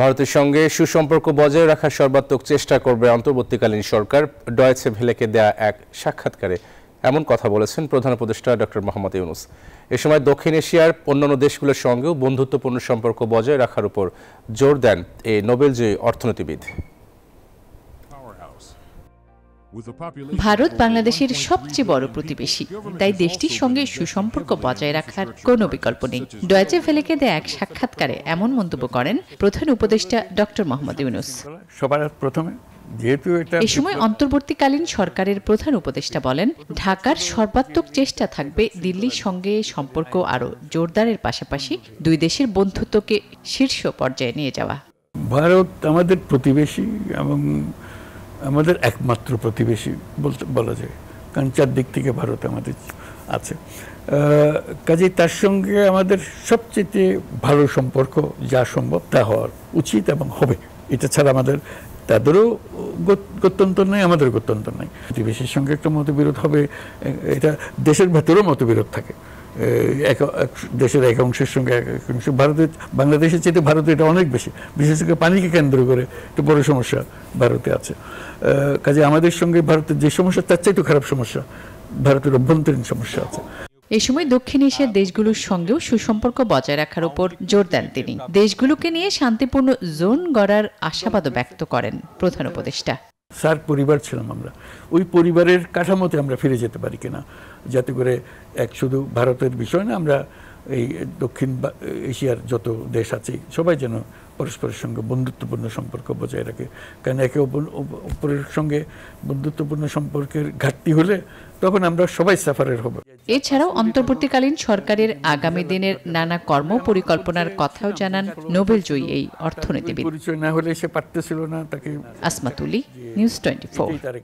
ভারতের সঙ্গে সুসম্পর্ক বজায় রাখার সর্বাত্মক চেষ্টা করবে অন্তর্বর্তীকালীন সরকার ডয়েছে ভেলেকে দেয়া এক সাক্ষাৎকারে এমন কথা বলেছেন প্রধান উপদেষ্টা ডক্টর মোহাম্মদ ইউনুস এ সময় দক্ষিণ এশিয়ার অন্যান্য দেশগুলোর সঙ্গেও বন্ধুত্বপূর্ণ সম্পর্ক বজায় রাখার উপর জোর দেন এই নোবেলজয়ী অর্থনীতিবিদ ভারত বাংলাদেশের সবচেয়ে বড় প্রতিবেশী তাই দেশটির সঙ্গে সুসম্পর্ক বজায় রাখার কোন বিকল্প নেই ডয়েচে ফেলেকে দেয় এক সাক্ষাৎকারে এমন মন্তব্য করেন প্রধান উপদেষ্টা ডক্টর মোহাম্মদ ইউনুস সবার প্রথমে এ সময় অন্তর্বর্তীকালীন সরকারের প্রধান উপদেষ্টা বলেন ঢাকার সর্বাত্মক চেষ্টা থাকবে দিল্লির সঙ্গে সম্পর্ক আরও জোরদারের পাশাপাশি দুই দেশের বন্ধুত্বকে শীর্ষ পর্যায়ে নিয়ে যাওয়া ভারত আমাদের প্রতিবেশী এবং আমাদের একমাত্র প্রতিবেশী বলতে বলা যায় কারণ চারদিক থেকে ভারত আমাদের আছে কাজেই তার সঙ্গে আমাদের সবচেয়ে ভালো সম্পর্ক যা সম্ভব তা হওয়ার উচিত এবং হবে এটা ছাড়া আমাদের তাদেরও গত্যন্তর নেই আমাদের গত্যন্তর নেই প্রতিবেশীর সঙ্গে একটা মতবিরোধ হবে এটা দেশের ভেতরেও মতবিরোধ থাকে দেশের এক অংশের সঙ্গে এক এক অংশ ভারতের বাংলাদেশের চেয়ে ভারতে এটা অনেক বেশি বিশেষ করে পানিকে কেন্দ্র করে একটু বড় সমস্যা ভারতে আছে কাজে আমাদের সঙ্গে ভারতের যে সমস্যা তার চাইতে খারাপ সমস্যা ভারতের অভ্যন্তরীণ সমস্যা আছে এ সময় দক্ষিণ এশিয়ার দেশগুলোর সঙ্গেও সুসম্পর্ক বজায় রাখার উপর জোর দেন তিনি দেশগুলোকে নিয়ে শান্তিপূর্ণ জোন গড়ার আশাবাদও ব্যক্ত করেন প্রধান উপদেষ্টা সার পরিবার ছিলাম আমরা ওই পরিবারের কাঠামোতে আমরা ফিরে যেতে পারি কিনা যাতে করে এক শুধু ভারতের বিষয় না আমরা এই দক্ষিণ এশিয়ার যত দেশ আছে সবাই যেন পরস্পরের সঙ্গে বন্ধুত্বপূর্ণ সম্পর্ক বজায় রাখে কারণ একে অপরের সঙ্গে বন্ধুত্বপূর্ণ সম্পর্কের ঘাটতি হলে তখন আমরা সবাই সাফারের হব এছাড়াও অন্তর্বর্তীকালীন সরকারের আগামী দিনের নানা কর্ম পরিকল্পনার কথাও জানান নোবেল জয়ী এই অর্থনীতিবিদ পরিচয় না হলে সে পারতেছিল না তাকে আসমাতুলি নিউজ টোয়েন্টি